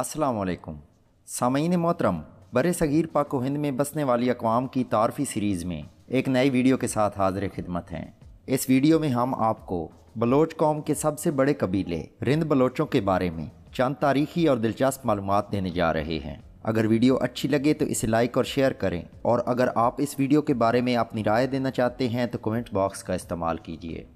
असलकुम सामीन मोहतरम बर सग़ीर पाको हिंद में बसने वाली अकवाम की तारफ़ी सीरीज़ में एक नई वीडियो के साथ हाजिर खिदमत हैं इस वीडियो में हम आपको बलोच कौम के सबसे बड़े कबीले रिंद बलोचों के बारे में चंद तारीखी और दिलचस्प मालूम देने जा रहे हैं अगर वीडियो अच्छी लगे तो इसे लाइक और शेयर करें और अगर आप इस वीडियो के बारे में अपनी राय देना चाहते हैं तो कमेंट बॉक्स का इस्तेमाल कीजिए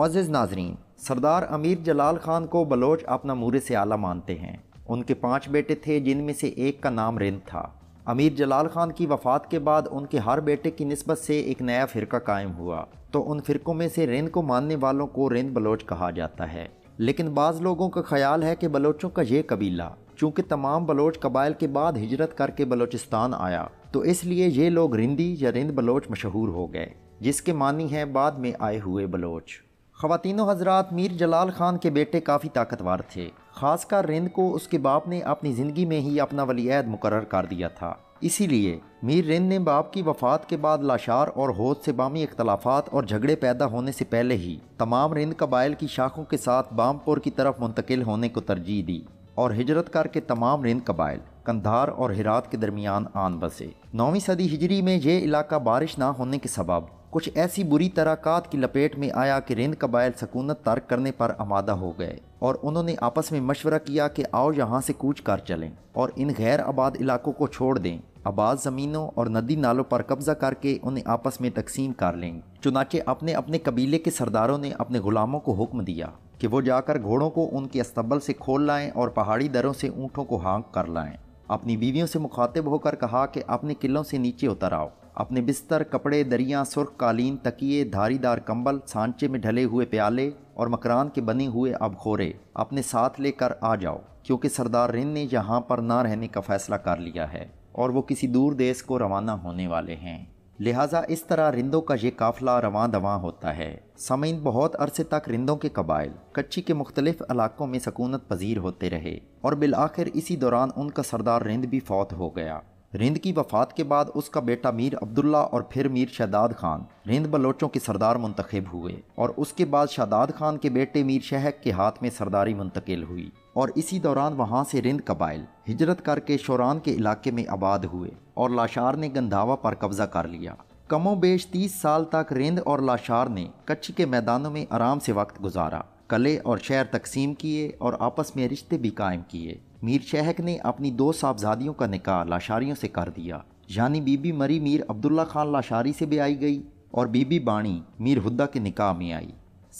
मोज़ नाजरीन सरदार अमीर जलाल खान को बलोच अपना मूर से आला मानते हैं उनके पांच बेटे थे जिनमें से एक का नाम रिंद था अमीर जलाल खान की वफात के बाद उनके हर बेटे की नस्बत से एक नया फ़िरका कायम हुआ तो उन फ़िरकों में से रिंद को मानने वालों को रिंद बलोच कहा जाता है लेकिन बाज़ लोगों का ख्याल है कि बलोचों का ये कबीला चूँकि तमाम बलोच कबाइल के बाद हिजरत करके बलोचिस्तान आया तो इसलिए ये लोग रिंदी या रिंद बलोच मशहूर हो गए जिसके मानी हैं बाद में आए हुए बलोच ख़वातिनों हजरात मीर जलाल खान के बेटे काफ़ी ताकतवर थे खासकर रिंद को उसके बाप ने अपनी ज़िंदगी में ही अपना वलीद मुकर कर दिया था इसीलिए मीर रिंद ने बाप की वफात के बाद लाशार और होद से बामी इख्तलाफात और झगड़े पैदा होने से पहले ही तमाम रिंद कबाइल की शाखों के साथ बामपुर की तरफ मुंतकिल होने को तरजीह दी और हिजरत करके तमाम रिंद कबाइल कंधार और हिरात के दरमियान आन बसे नौवीं सदी हिजरी में ये इलाका बारिश ना होने के सबब कुछ ऐसी बुरी क़ात की लपेट में आया कि रिंद कबाइल सकूनत तर्क करने पर आमादा हो गए और उन्होंने आपस में मशवरा किया कि आओ यहाँ से कूच कर चलें और इन गैर आबाद इलाकों को छोड़ दें आबाद ज़मीनों और नदी नालों पर कब्ज़ा करके उन्हें आपस में तकसीम कर लें चुनाचे अपने अपने कबीले के सरदारों ने अपने ग़ुलामों को हुक्म दिया कि वो जाकर घोड़ों को उनके अस्तबल से खोल लाएं और पहाड़ी दरों से ऊँटों को हाँक कर लाएं अपनी बीवियों से मुखातिब होकर कहा कि अपने किलों से नीचे उतर आओ अपने बिस्तर कपड़े दरिया सुर्ख कालीन तकिए धारीदार कंबल सांचे में ढले हुए प्याले और मकरान के बने हुए खोरे अपने साथ लेकर आ जाओ क्योंकि सरदार रिन ने यहाँ पर ना रहने का फैसला कर लिया है और वो किसी दूर देश को रवाना होने वाले हैं लिहाजा इस तरह रिंदों का ये काफिला रवान दवा होता है समीन बहुत अरसे तक रिंदों के कबाइल कच्ची के मुख्तलिफ इलाकों में सकूनत पजीर होते रहे और बिल आखिर इसी दौरान उनका सरदार रिंद भी फौत हो गया रिंद की वफात के बाद उसका बेटा मीर अब्दुल्ला और फिर मीर शहदाद खान रिंद बलोचों के सरदार मुंतखब हुए और उसके बाद शहदाद खान के बेटे मीर शहक के हाथ में सरदारी मुंतकिल हुई और इसी दौरान वहाँ से रिंद कबाइल हिजरत करके शौरान के इलाके में आबाद हुए और लाशार ने गंधावा पर कब्जा कर लिया कमो बेश तीस साल तक रिंद और लाशार ने कच्छ के मैदानों में आराम से वक्त गुजारा कले और शहर तकसीम किए और आपस में रिश्ते भी कायम किए मीर शहक ने अपनी दो साहबजादियों का निकाह लाशारियों से कर दिया यानी बीबी मरी मीर अब्दुल्ला खान लाशारी से भी आई गई और बीबी बाणी मीर हुद्दा के निकाह में आई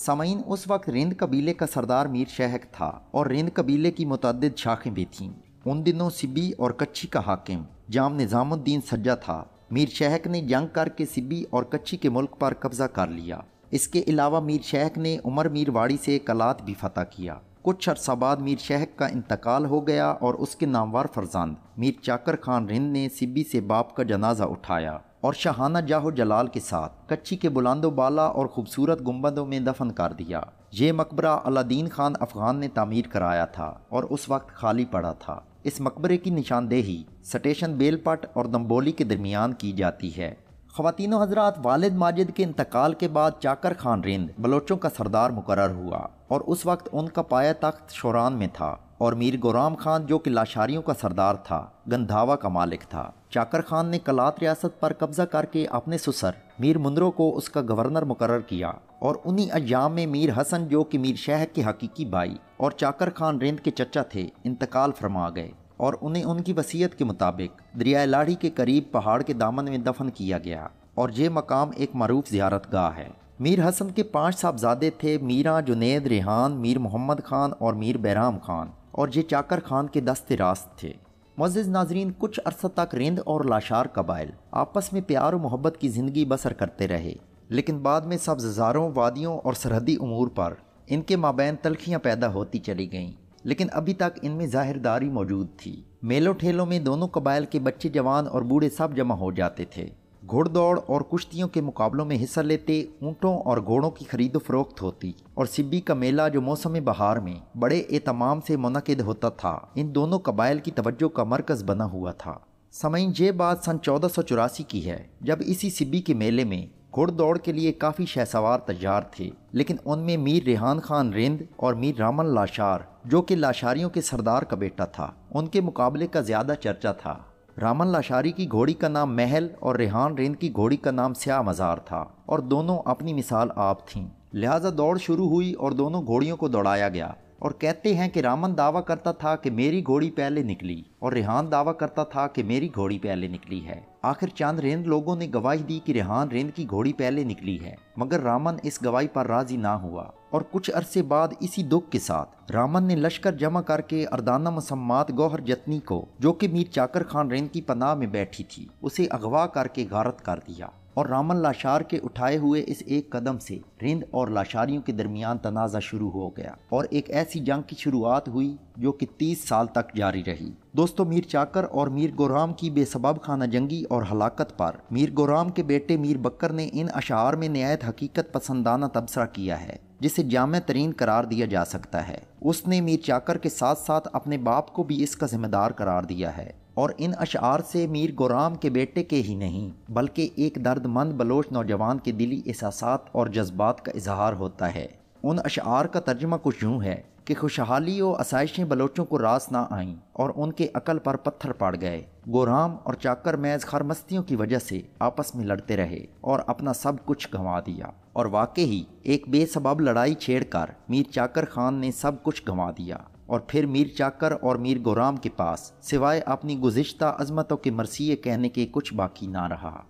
समीन उस वक्त रिंद कबीले का सरदार मीर शहक था और रिंद कबीले की मुतद शाखें भी थीं उन दिनों सिब्बी और कच्छी का हाकिम जाम निज़ामुद्दीन सज्जा था मीर शहक ने जंग करके सिब्बी और कच्छी के मुल्क पर कब्ज़ा कर लिया इसके अलावा मीर शहक ने उमर मीर वाड़ी से कलात भी फतह किया कुछ अरसा बाद मीर शहक का इंतकाल हो गया और उसके नामवार फरजंद मीर चाकर खान रिंद ने सिब्बी से बाप का जनाजा उठाया और शहाना जाहो जलाल के साथ कच्ची के बुलंदो बाला और खूबसूरत गुम्बदों में दफन कर दिया ये मकबरा अलादीन खान अफगान ने तामीर कराया था और उस वक्त खाली पड़ा था इस मकबरे की निशानदेही स्टेशन बेलपट और दम्बोली के दरमियान की जाती है खवतिन हजरात वालद माजिद के इंतकाल के बाद चाकर खान रिंद बलोचों का सरदार मुकर हुआ और उस वक्त उनका पाया तख्त शौरान में था और मीर गुराम खान जो कि लाशारियों का सरदार था गंधावा का मालिक था चाकर खान ने कलात रियासत पर कब्जा करके अपने सुसर मीर मुंदरों को उसका गवर्नर मुकर किया और उन्हीं अजाम में मीर हसन जो कि मीर शह के हकीकी भाई और चाकर खान रिंद के चचा थे इंतकाल फरमा गए और उन्हें उनकी वसीयत के मुताबिक दरिया लाड़ी के करीब पहाड़ के दामन में दफन किया गया और ये मकाम एक मरूफ ज्यारत गाह है मीर हसन के पांच साहबजादे थे मीरा जुनेद रेहान मीर मोहम्मद खान और मीर बैराम खान और ये चाकर खान के दस्त रास्त थे मज़ नाजरीन कुछ अरसा तक रिंद और लाशार कबाइल आपस में प्यार और मोहब्बत की ज़िंदगी बसर करते रहे लेकिन बाद में सब्जारों वादियों और सरहदी अमूर पर इनके माबेन तलखियाँ पैदा होती चली गईं लेकिन अभी तक इनमें जाहिरदारी मौजूद थी मेलों ठेलों में दोनों कबाइल के बच्चे जवान और बूढ़े सब जमा हो जाते थे घोड़दौड़ और कुश्तियों के मुकाबलों में हिस्सा लेते ऊँटों और घोड़ों की खरीदो फरोख्त होती और सिब्बी का मेला जो मौसम बहार में बड़े एहतमाम से मनद होता था इन दोनों कबाइल की तवज्जो का मरकज़ बना हुआ था समय ये बात सन चौदह सौ चौरासी की है जब इसी सिब्बी के मेले में घुड़दौड़ के लिए काफ़ी शहसवार तैयार थे लेकिन उनमें मीर रेहान खान रिंद और मीर रामन लाशार जो कि लाशारियों के सरदार का बेटा था उनके मुकाबले का ज़्यादा चर्चा था रामन लाशारी की घोड़ी का नाम महल और रेहान रिंद की घोड़ी का नाम स्या मज़ार था और दोनों अपनी मिसाल आप थीं लिहाजा दौड़ शुरू हुई और दोनों घोड़ियों को दौड़ाया गया और कहते हैं कि रामन दावा करता था कि मेरी घोड़ी पहले निकली और रेहान दावा करता था कि मेरी घोड़ी पहले निकली है आखिर चांद रेंद लोगों ने गवाही दी कि रेहान रेंद की घोड़ी पहले निकली है मगर रामन इस गवाही पर राजी ना हुआ और कुछ अरसे बाद इसी दुख के साथ रामन ने लश्कर जमा करके अरदाना मसम्मात गौहर जतनी को जो कि मीर चाकर खान रेंद की पनाह में बैठी थी उसे अगवा करके गारत कर दिया और रामन लाशार के उठाए हुए इस एक कदम से रिंद और लाशारियों के दरमियान तनाज़ा शुरू हो गया और एक ऐसी जंग की शुरुआत हुई जो कि तीस साल तक जारी रही दोस्तों मीर चाकर और मीर गोराम की बेसबाब खाना जंगी और हलाकत पर मीर गोराम के बेटे मीर बकर ने इन अशार में नहायत हकीकत पसंदाना तबसरा किया है जिसे जाम तरीन करार दिया जा सकता है उसने मीर चाकर के साथ साथ अपने बाप को भी इसका जिम्मेदार करार दिया है और इन अशार से मीर गुराम के बेटे के ही नहीं बल्कि एक दर्दमंद बलोच नौजवान के दिली एहसास और जज्बात का इजहार होता है उन अशार का तर्जमा कुछ यूँ है कि खुशहाली और आसाइशें बलोचों को रास ना आईं और उनके अकल पर पत्थर पड़ गए गोराम और चाकर मैज खरमस्तियों की वजह से आपस में लड़ते रहे और अपना सब कुछ गंवा दिया और वाकई ही एक बेसबाब लड़ाई छेड़कर मीर चाकर खान ने सब कुछ गंवा दिया और फिर मीर चाकर और मीर गोराम के पास सिवाय अपनी गुजशत अजमतों के मरसी कहने के कुछ बाकी ना रहा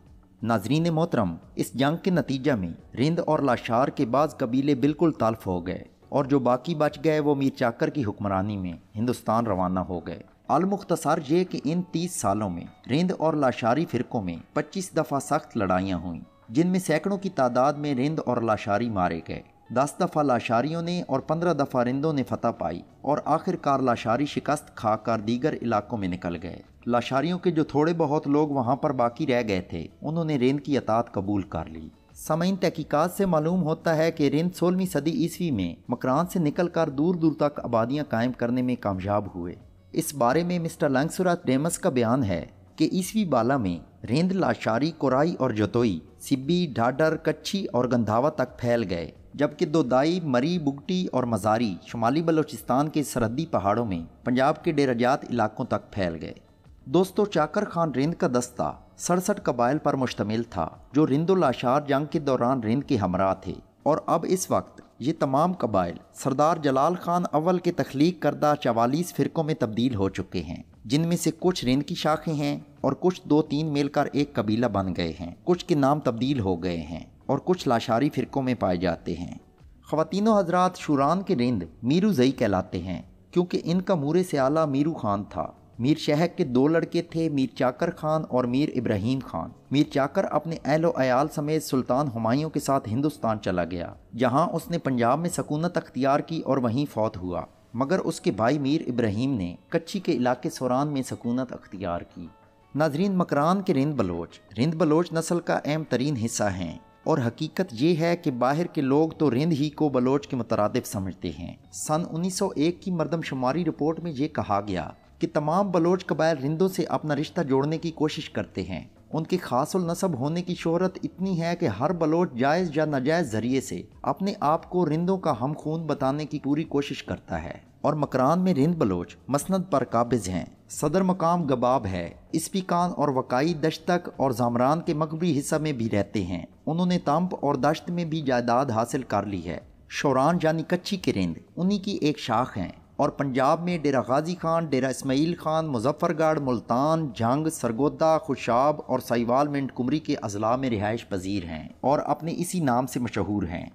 नाजरीन मोहतरम इस जंग के नतीजा में रिंद और लाशार के बाद कबीले बिल्कुल तल्फ हो गए और जो बाकी बच गए वो मीर चाकर की हुक्मरानी में हिंदुस्तान रवाना हो गए अलमुख्तसार ये कि इन तीस सालों में रिंद और लाशारी फ़िरकों में पच्चीस दफ़ा सख्त लड़ाइयाँ हुईं जिनमें सैकड़ों की तादाद में रिंद और लाशारी मारे गए दस दफ़ा लाशारियों ने और पंद्रह दफ़ा रिंदों ने फतह पाई और आखिरकार लाशारी शिकस्त खाकर दीगर इलाकों में निकल गए लाशारियों के जो थोड़े बहुत लोग वहाँ पर बाकी रह गए थे उन्होंने रेंद की अतात कबूल कर ली समइन तहकीकत से मालूम होता है कि रिंद सोलहवीं सदी ईस्वी में मकरान से निकल कर दूर दूर तक आबादियाँ कायम करने में कामयाब हुए इस बारे में मिस्टर लंगसुरा डेमस का बयान है कि ईस्वी बाला में रेंद लाशारी कोराई और जतोई सिब्बी ढाडर कच्छी और गंधावा तक फैल गए जबकि दोदाई मरी बुगटी और मज़ारी शुमाली बलोचिस्तान के सरहदी पहाड़ों में पंजाब के डेराजात इलाकों तक फैल गए दोस्तों चाकर खान रिंद का दस्ता सड़सठ कबाइल पर मुश्तमिल था जो रिंदुलाशार जंग के दौरान रिंद के हमरा थे और अब इस वक्त ये तमाम कबाइल सरदार जलाल खान अव्वल के तख्लीक करदा चवालीस फ़िरक़ों में तब्दील हो चुके हैं जिनमें से कुछ रिंद की शाखें हैं और कुछ दो तीन मिलकर एक कबीला बन गए हैं कुछ के नाम तब्दील हो गए हैं और कुछ लाशारी फ़िरक़ों में पाए जाते हैं ख़वान हजरात शुरान के रिंद मीरू जई कहलाते हैं क्योंकि इनका मूर से आला मीरू खान था मीर शहक के दो लड़के थे मीर चाकर खान और मीर इब्राहिम खान मीर चाकर अपने अहलो अयाल समेत सुल्तान हमायों के साथ हिंदुस्तान चला गया जहां उसने पंजाब में सकूनत अख्तियार की और वहीं फौत हुआ मगर उसके भाई मीर इब्राहिम ने कच्ची के इलाके सोरान में सकूनत अख्तियार की नाजरीन मकरान के रिंद बलोच रिंद बलोच नस्ल का अहम तरीन हिस्सा हैं और हकीकत यह है कि बाहर के लोग तो रिंद ही को बलोच के मुतरद समझते हैं सन 1901 की मरदमशुमारी रिपोर्ट में ये कहा गया कि तमाम बलोच कबायल रिंदों से अपना रिश्ता जोड़ने की कोशिश करते हैं उनके खासल नसब होने की शोहरत इतनी है कि हर बलोच जायज़ या नाजायज़ जरिए से अपने आप को रिंदों का हम खून बताने की पूरी कोशिश करता है और मकरान में रिंद बलोच मसंद पर काबिज हैं सदर मकाम गबाब है इस्पिकान और वकाई दशतक और जामरान के मकबरी हिस्सा में भी रहते हैं उन्होंने तंप और दश्त में भी जायदाद हासिल कर ली है शौरान यानी कच्ची किरिंद उन्हीं की एक शाख हैं और पंजाब में डेरा गाजी खान डेरा इसमाइल खान मुजफ्फरगढ़ मुल्तान जंग सरगोदा खुशाब और साइवाल मंडकुमरी कुमरी के अजला में रिहाइश पजीर हैं और अपने इसी नाम से मशहूर हैं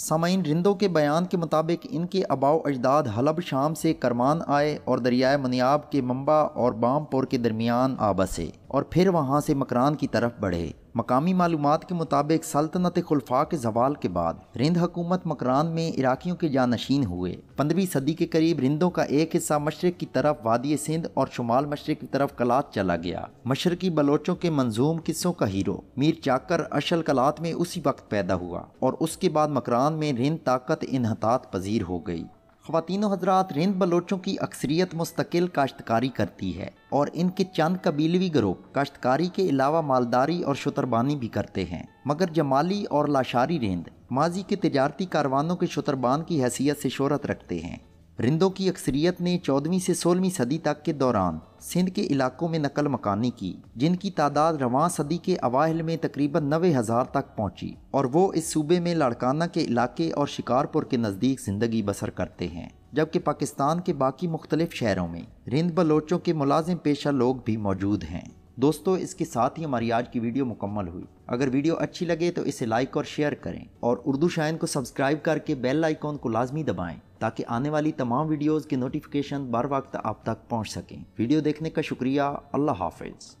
सामाइन रिंदों के बयान के मुताबिक इनके अबाव अजदाद हलब शाम से करमान आए और दरियाए मनियाब के मम्बा और बामपुर के दरमियान आबसे और फिर वहाँ से मकरान की तरफ बढ़े मकामी मालूम के मुताबिक सल्तनत खुलफा के जवाल के बाद रिंद हकूमत मकरान में इराक़ियों के जानशीन हुए पंद्रहवीं सदी के करीब रिंदों का एक हिस्सा मशरक़ की तरफ वादी सिंध और शुमाल मशरक़ की तरफ कलात चला गया मशरकी बलोचों के मंजूम किस्सों का हीरो मीर चाकर अशल कलात में उसी वक्त पैदा हुआ और उसके बाद मकरान में रिंद ताकत इनहतात पजीर हो गई खातिन हजरात रेंद बलोचों की अक्सरियत मुस्तकिल काश्तकारी करती है और इनके चंद कबीलवी ग्रोह काश्तकारी के अलावा मालदारी और शुतरबानी भी करते हैं मगर जमाली और लाशारी रेंद माजी के तजारती कारवानों के शुतरबान की हैसियत से शहरत रखते हैं रिंदों की अक्सरियत ने चौदहवीं से सोलहवीं सदी तक के दौरान सिंध के इलाकों में नकल मकानी की जिनकी तादाद रवान सदी के अवाहल में तकरीबन नबे हज़ार तक पहुंची और वो इस सूबे में लाड़काना के इलाके और शिकारपुर के नज़दीक ज़िंदगी बसर करते हैं जबकि पाकिस्तान के बाकी मुख्तलिफ शहरों में रिंद बलोचों के मुलाजिम पेशा लोग भी मौजूद हैं दोस्तों इसके साथ ही हमारी आज की वीडियो मुकम्मल हुई अगर वीडियो अच्छी लगे तो इसे लाइक और शेयर करें और उर्दू शायन को सब्सक्राइब करके बेल आइकॉन को लाजमी दबाएँ ताकि आने वाली तमाम वीडियोज़ की नोटिफिकेशन बर वक्त आप तक पहुँच सकें वीडियो देखने का शुक्रिया अल्लाह हाफिज़